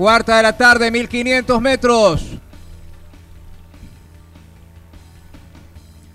Cuarta de la tarde, 1500 metros.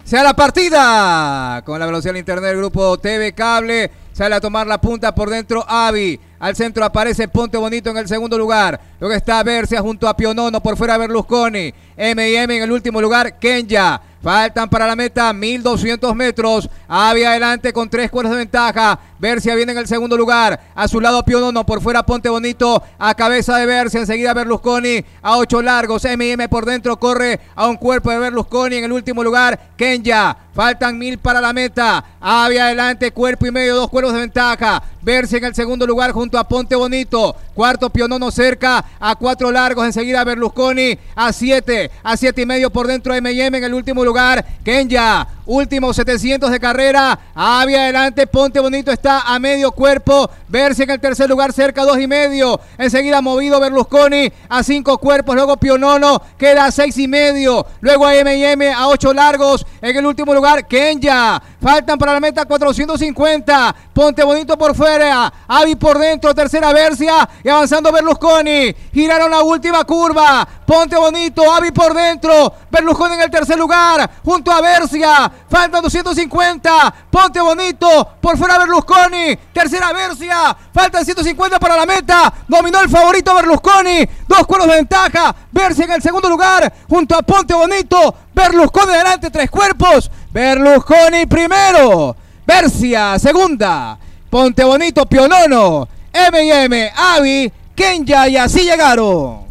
Se da la partida con la velocidad del internet del grupo TV Cable. Sale a tomar la punta por dentro Avi. Al centro aparece Ponte Bonito en el segundo lugar. Luego está Bercia junto a Pionono. Por fuera Berlusconi. M&M en el último lugar. Kenya. Faltan para la meta 1200 metros. Avi adelante con tres cuerdas de ventaja. Bercia viene en el segundo lugar. A su lado Pionono, por fuera Ponte Bonito. A cabeza de Bercia, enseguida Berlusconi. A ocho largos, M&M por dentro corre a un cuerpo de Berlusconi. En el último lugar, Kenya. Faltan mil para la meta. Avia adelante, cuerpo y medio, dos cuerpos de ventaja. Bercia en el segundo lugar junto a Ponte Bonito. Cuarto Pionono cerca, a cuatro largos, enseguida Berlusconi. A siete, a siete y medio por dentro M&M en el último lugar. Kenya, último 700 de carrera. Avia adelante, Ponte Bonito está a medio cuerpo. Bercia en el tercer lugar, cerca dos y medio. Enseguida movido Berlusconi a cinco cuerpos. Luego Pionono queda a seis y medio. Luego a M&M a ocho largos. En el último lugar, Kenya. Faltan para la meta 450. Ponte Bonito por fuera. Avi por dentro. Tercera Versia. Y avanzando Berlusconi. Giraron la última curva. Ponte Bonito. Avi por dentro. Berlusconi en el tercer lugar. Junto a Versia. Faltan 250. Ponte Bonito. Por fuera Berlusconi. Tercera Bercia. Faltan 150 para la meta. Dominó el favorito Berlusconi. Dos cuernos de ventaja. Bercia en el segundo lugar. Junto a Ponte Bonito. Berlusconi delante Tres cuerpos. Berlusconi primero. Bercia segunda. Ponte Bonito Pionono. MM, Avi, Kenya y así llegaron.